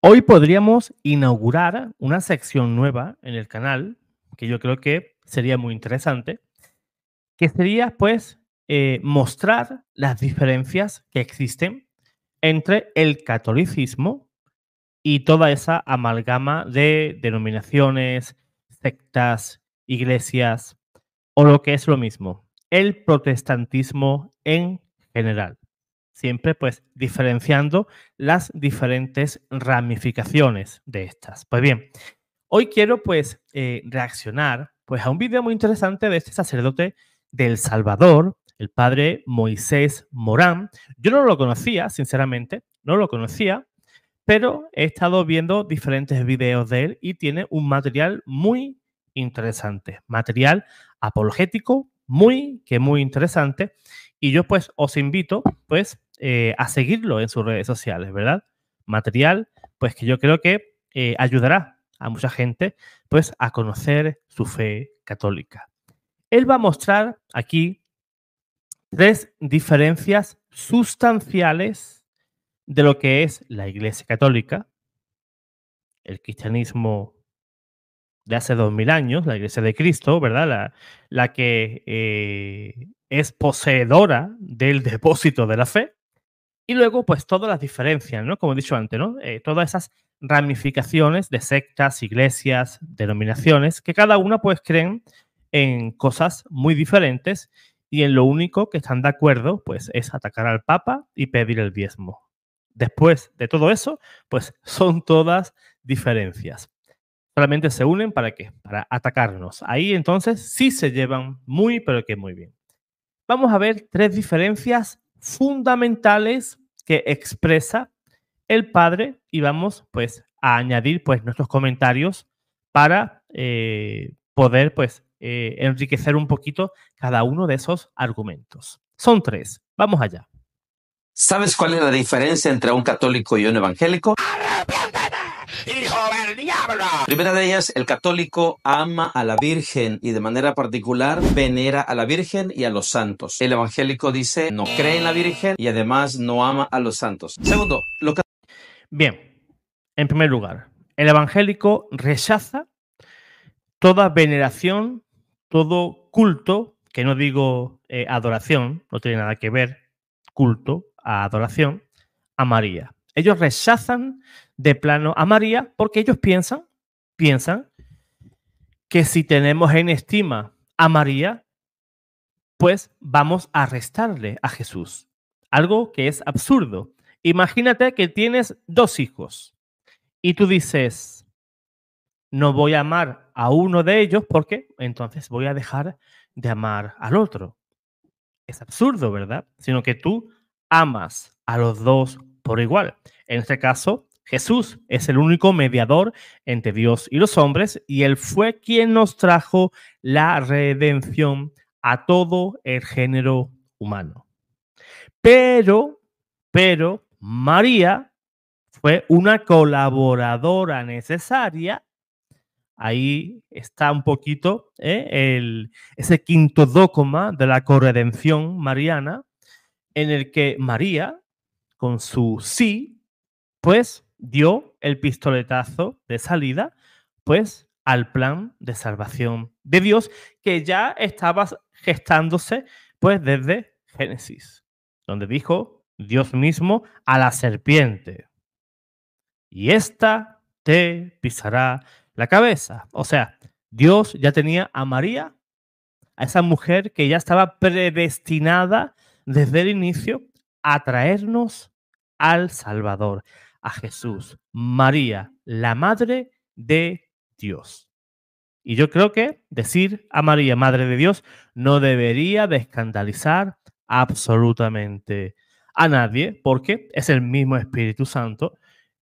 Hoy podríamos inaugurar una sección nueva en el canal, que yo creo que sería muy interesante, que sería pues eh, mostrar las diferencias que existen entre el catolicismo y toda esa amalgama de denominaciones, sectas, iglesias, o lo que es lo mismo, el protestantismo en general siempre pues diferenciando las diferentes ramificaciones de estas. Pues bien, hoy quiero pues eh, reaccionar pues a un vídeo muy interesante de este sacerdote del Salvador, el padre Moisés Morán. Yo no lo conocía, sinceramente, no lo conocía, pero he estado viendo diferentes videos de él y tiene un material muy interesante, material apologético muy, que muy interesante. Y yo pues os invito pues eh, a seguirlo en sus redes sociales, ¿verdad? Material, pues que yo creo que eh, ayudará a mucha gente, pues, a conocer su fe católica. Él va a mostrar aquí tres diferencias sustanciales de lo que es la Iglesia Católica, el cristianismo de hace dos mil años, la Iglesia de Cristo, ¿verdad? La, que eh, es poseedora del depósito de la fe, y luego, pues todas las diferencias, ¿no? Como he dicho antes, ¿no? Eh, todas esas ramificaciones de sectas, iglesias, denominaciones, que cada una pues creen en cosas muy diferentes y en lo único que están de acuerdo pues es atacar al Papa y pedir el diezmo. Después de todo eso, pues son todas diferencias. Solamente se unen para qué? Para atacarnos. Ahí entonces sí se llevan muy, pero que muy bien. Vamos a ver tres diferencias fundamentales que expresa el Padre y vamos pues a añadir pues nuestros comentarios para eh, poder pues eh, enriquecer un poquito cada uno de esos argumentos. Son tres, vamos allá. ¿Sabes cuál es la diferencia entre un católico y un evangélico? ¡Hijo del diablo! Primera de ellas, el católico ama a la Virgen y de manera particular venera a la Virgen y a los santos. El evangélico dice no cree en la Virgen y además no ama a los santos. Segundo, lo que... Bien, en primer lugar, el evangélico rechaza toda veneración, todo culto, que no digo eh, adoración, no tiene nada que ver culto a adoración, a María. Ellos rechazan de plano a María porque ellos piensan, piensan que si tenemos en estima a María, pues vamos a restarle a Jesús. Algo que es absurdo. Imagínate que tienes dos hijos y tú dices, no voy a amar a uno de ellos porque entonces voy a dejar de amar al otro. Es absurdo, ¿verdad? Sino que tú amas a los dos por igual. En este caso, Jesús es el único mediador entre Dios y los hombres y Él fue quien nos trajo la redención a todo el género humano. Pero, pero, María fue una colaboradora necesaria. Ahí está un poquito ¿eh? el, ese quinto dogma de la corredención mariana, en el que María, con su sí, pues dio el pistoletazo de salida, pues al plan de salvación de Dios que ya estaba gestándose pues desde Génesis, donde dijo Dios mismo a la serpiente, y esta te pisará la cabeza. O sea, Dios ya tenía a María, a esa mujer que ya estaba predestinada desde el inicio a traernos al Salvador, Jesús, María, la Madre de Dios. Y yo creo que decir a María, Madre de Dios, no debería de escandalizar absolutamente a nadie, porque es el mismo Espíritu Santo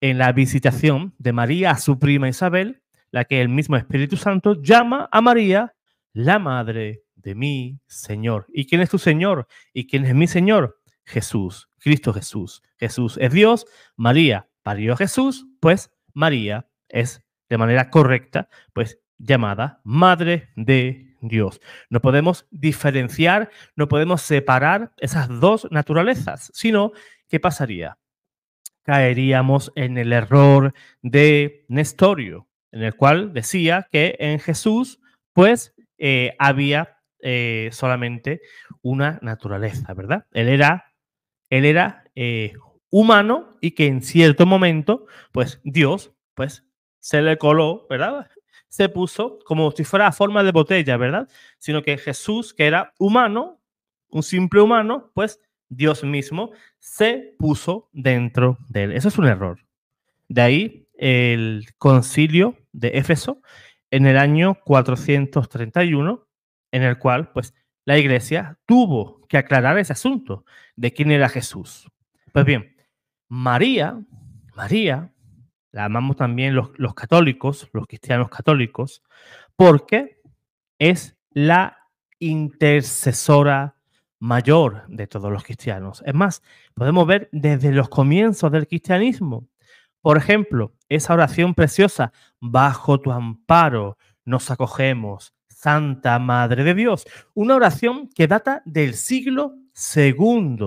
en la visitación de María a su prima Isabel, la que el mismo Espíritu Santo llama a María la Madre de mi Señor. ¿Y quién es tu Señor? ¿Y quién es mi Señor? Jesús, Cristo Jesús. Jesús es Dios, María parió Jesús, pues María es de manera correcta, pues llamada Madre de Dios. No podemos diferenciar, no podemos separar esas dos naturalezas, sino ¿qué pasaría? Caeríamos en el error de Nestorio, en el cual decía que en Jesús, pues, eh, había eh, solamente una naturaleza, ¿verdad? Él era, él era eh, humano y que en cierto momento, pues Dios, pues se le coló, ¿verdad? Se puso como si fuera a forma de botella, ¿verdad? Sino que Jesús, que era humano, un simple humano, pues Dios mismo se puso dentro de él. Eso es un error. De ahí el concilio de Éfeso en el año 431, en el cual pues la iglesia tuvo que aclarar ese asunto de quién era Jesús. Pues bien, María, María, la amamos también los, católicos, los cristianos católicos, porque es la intercesora mayor de todos los cristianos. Es más, podemos ver desde los comienzos del cristianismo. Por ejemplo, esa oración preciosa, bajo tu amparo nos acogemos, Santa Madre de Dios, una oración que data del siglo II.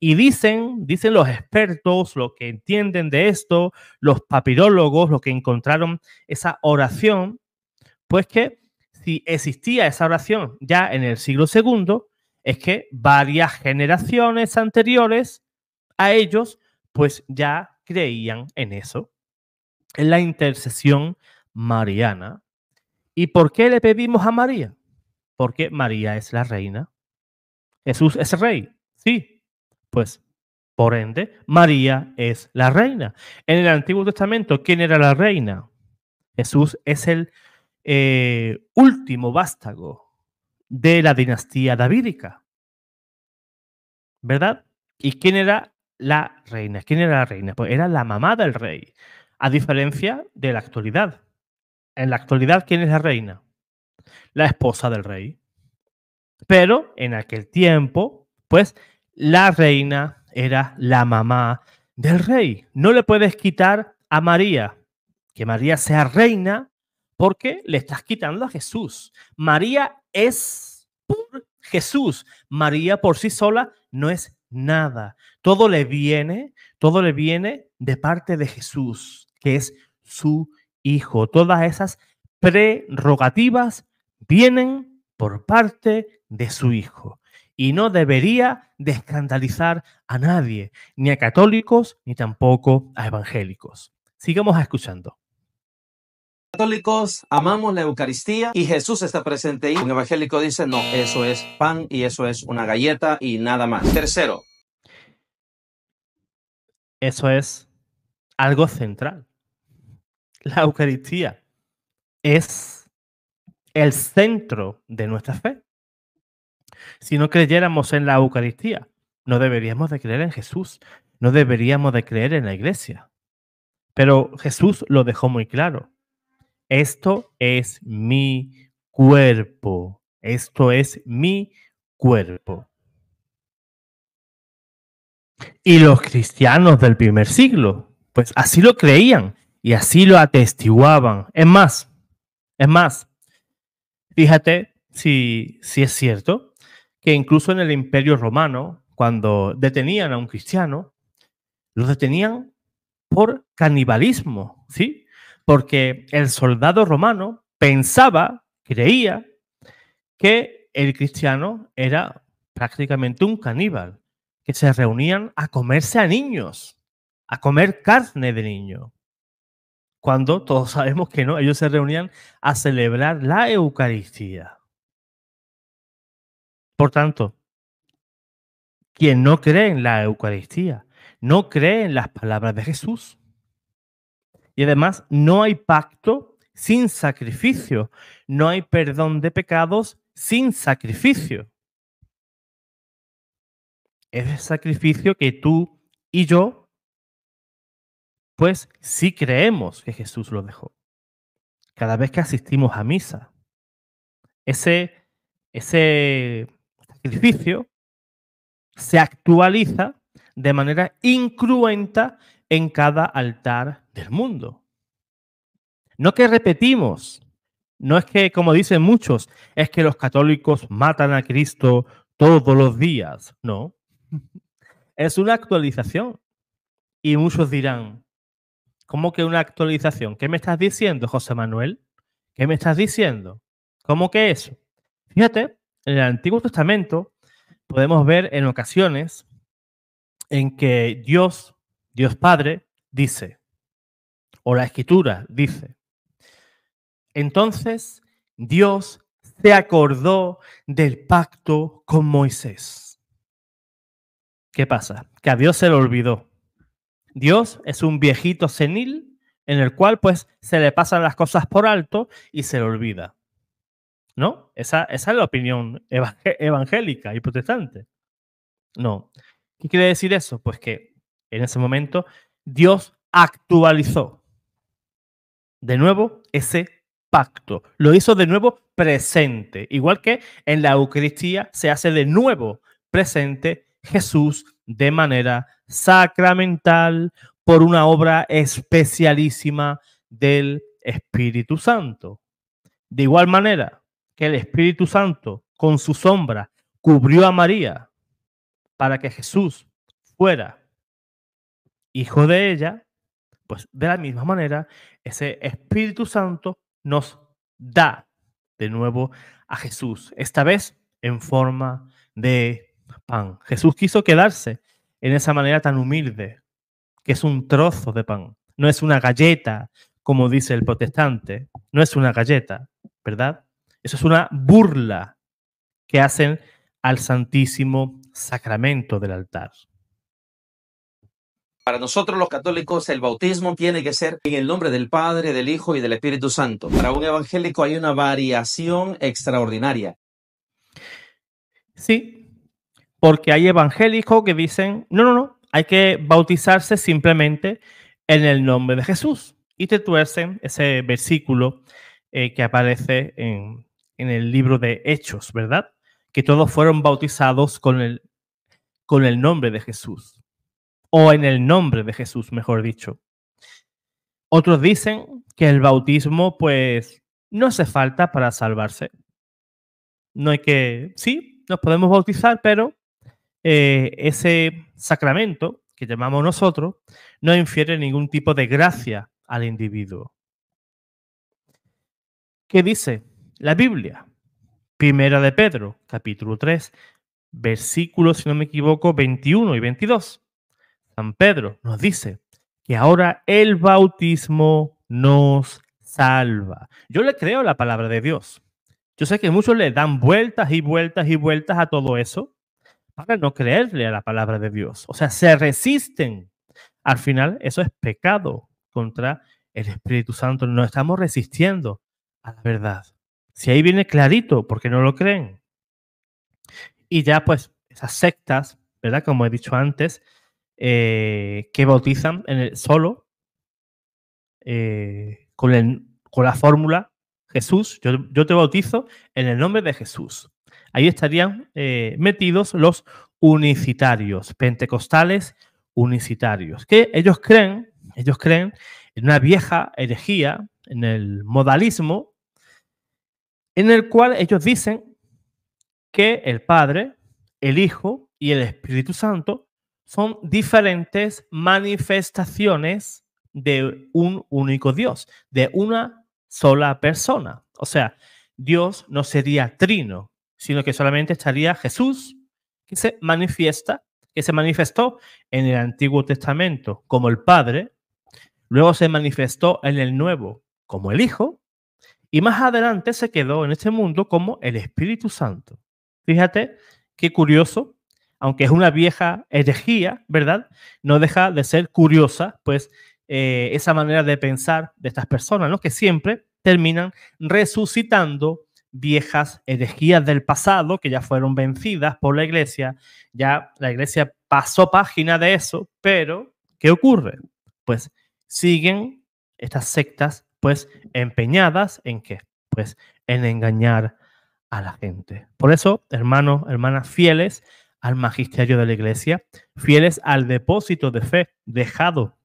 Y dicen, dicen los expertos, los que entienden de esto, los papirólogos, los que encontraron esa oración, pues que si existía esa oración ya en el siglo II, es que varias generaciones anteriores a ellos, pues ya creían en eso, en la intercesión mariana. ¿Y por qué le pedimos a María? Porque María es la reina. Jesús es rey. Sí. Pues, por ende, María es la reina. En el Antiguo Testamento, ¿quién era la reina? Jesús es el eh, último vástago de la dinastía davídica. ¿Verdad? ¿Y quién era la reina? ¿Quién era la reina? Pues era la mamá del rey, a diferencia de la actualidad en la actualidad, ¿quién es la reina? La esposa del rey. Pero en aquel tiempo, pues la reina era la mamá del rey. No le puedes quitar a María, que María sea reina, porque le estás quitando a Jesús. María es por Jesús. María por sí sola no es nada. Todo le viene, todo le viene de parte de Jesús, que es su Hijo. Todas esas prerrogativas vienen por parte de su Hijo. Y no debería de escandalizar a nadie, ni a católicos, ni tampoco a evangélicos. Sigamos escuchando católicos amamos la Eucaristía y Jesús está presente ahí. un evangélico dice, no, eso es pan y eso es una galleta y nada más. Tercero. Eso es algo central la Eucaristía es el centro de nuestra fe. Si no creyéramos en la Eucaristía, no deberíamos de creer en Jesús, no deberíamos de creer en la iglesia. Pero Jesús lo dejó muy claro. Esto es mi cuerpo. Esto es mi cuerpo. Y los cristianos del primer siglo, pues así lo creían. Y así lo atestiguaban. Es más, es más, fíjate si, es cierto que incluso en el imperio romano, cuando detenían a un cristiano, lo detenían por canibalismo, ¿sí? Porque el soldado romano pensaba, creía, que el cristiano era prácticamente un caníbal, que se reunían a comerse a niños, a comer carne de niño cuando todos sabemos que no, ellos se reunían a celebrar la Eucaristía. Por tanto, quien no cree en la Eucaristía, no cree en las palabras de Jesús. Y además, no hay pacto sin sacrificio, no hay perdón de pecados sin sacrificio. Es el sacrificio que tú y yo pues sí creemos que Jesús lo dejó. Cada vez que asistimos a misa, ese, ese sacrificio se actualiza de manera incruenta en cada altar del mundo. No que repetimos, no es que, como dicen muchos, es que los católicos matan a Cristo todos los días, no. Es una actualización. Y muchos dirán, ¿Cómo que una actualización? ¿Qué me estás diciendo, José Manuel? ¿Qué me estás diciendo? ¿Cómo que eso? Fíjate, en el Antiguo Testamento podemos ver en ocasiones en que Dios, Dios Padre, dice, o la Escritura dice, entonces Dios se acordó del pacto con Moisés. ¿Qué pasa? Que a Dios se le olvidó. Dios es un viejito senil en el cual pues se le pasan las cosas por alto y se le olvida. ¿No? Esa, es la opinión evangélica y protestante. No. ¿Qué quiere decir eso? Pues que en ese momento Dios actualizó de nuevo ese pacto. Lo hizo de nuevo presente. Igual que en la Eucaristía se hace de nuevo presente Jesús de manera sacramental por una obra especialísima del Espíritu Santo. De igual manera que el Espíritu Santo con su sombra cubrió a María para que Jesús fuera hijo de ella, pues de la misma manera ese Espíritu Santo nos da de nuevo a Jesús, esta vez en forma de pan. Jesús quiso quedarse en esa manera tan humilde, que es un trozo de pan. No es una galleta, como dice el protestante. No es una galleta, ¿verdad? Eso es una burla que hacen al Santísimo Sacramento del altar. Para nosotros los católicos el bautismo tiene que ser en el nombre del Padre, del Hijo y del Espíritu Santo. Para un evangélico hay una variación extraordinaria. Sí, porque hay evangélicos que dicen, no, no, no, hay que bautizarse simplemente en el nombre de Jesús. Y te tuercen ese versículo eh, que aparece en, el libro de Hechos, ¿verdad? Que todos fueron bautizados con el, con el nombre de Jesús, o en el nombre de Jesús, mejor dicho. Otros dicen que el bautismo, pues, no hace falta para salvarse. No hay que, sí, nos podemos bautizar, pero eh, ese sacramento que llamamos nosotros no infiere ningún tipo de gracia al individuo. ¿Qué dice la Biblia? Primera de Pedro, capítulo 3, versículos, si no me equivoco, 21 y 22. San Pedro nos dice que ahora el bautismo nos salva. Yo le creo la palabra de Dios. Yo sé que muchos le dan vueltas y vueltas y vueltas a todo eso, para no creerle a la palabra de Dios. O sea, se resisten. Al final, eso es pecado contra el Espíritu Santo. No estamos resistiendo a la verdad. Si ahí viene clarito, porque no lo creen. Y ya, pues, esas sectas, ¿verdad? Como he dicho antes, eh, que bautizan en el, solo eh, con, con, la fórmula Jesús, yo, yo te bautizo en el nombre de Jesús. Ahí estarían eh, metidos los unicitarios, pentecostales unicitarios, que ellos creen, ellos creen en una vieja herejía, en el modalismo, en el cual ellos dicen que el Padre, el Hijo y el Espíritu Santo son diferentes manifestaciones de un único Dios, de una sola persona. O sea, Dios no sería trino, sino que solamente estaría Jesús, que se manifiesta, que se manifestó en el Antiguo Testamento como el Padre, luego se manifestó en el Nuevo como el Hijo, y más adelante se quedó en este mundo como el Espíritu Santo. Fíjate qué curioso, aunque es una vieja herejía, ¿verdad? No deja de ser curiosa, pues eh, esa manera de pensar de estas personas, ¿no? Que siempre terminan resucitando viejas herejías del pasado que ya fueron vencidas por la iglesia, ya la iglesia pasó página de eso, pero ¿qué ocurre? Pues siguen estas sectas pues empeñadas en qué? Pues en engañar a la gente. Por eso, hermanos, hermanas fieles al magisterio de la iglesia, fieles al depósito de fe dejado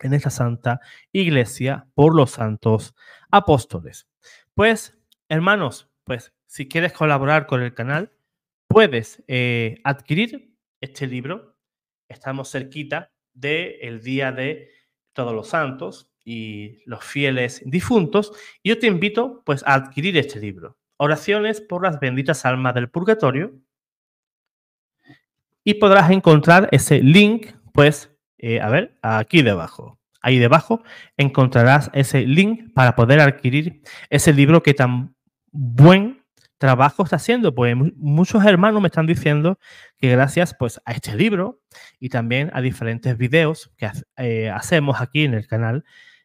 en esta santa iglesia por los santos apóstoles. Pues Hermanos, pues si quieres colaborar con el canal, puedes eh, adquirir este libro. Estamos cerquita del Día de Todos los Santos y los fieles difuntos. Y yo te invito pues a adquirir este libro. Oraciones por las benditas almas del purgatorio. Y podrás encontrar ese link, pues, eh, a ver, aquí debajo. Ahí debajo encontrarás ese link para poder adquirir ese libro que tan buen trabajo está haciendo, pues muchos hermanos me están diciendo que gracias pues a este libro y también a diferentes videos que eh, hacemos aquí en el canal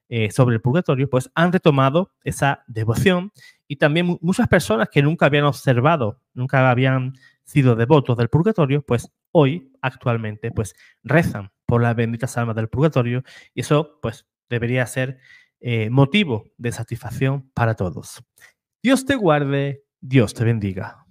eh, sobre el purgatorio, pues han retomado esa devoción y también muchas personas que nunca habían observado, nunca habían sido devotos del purgatorio, pues hoy actualmente pues rezan por las benditas almas del purgatorio y eso pues debería ser eh, motivo de satisfacción para todos. Dios te guarde, Dios te bendiga.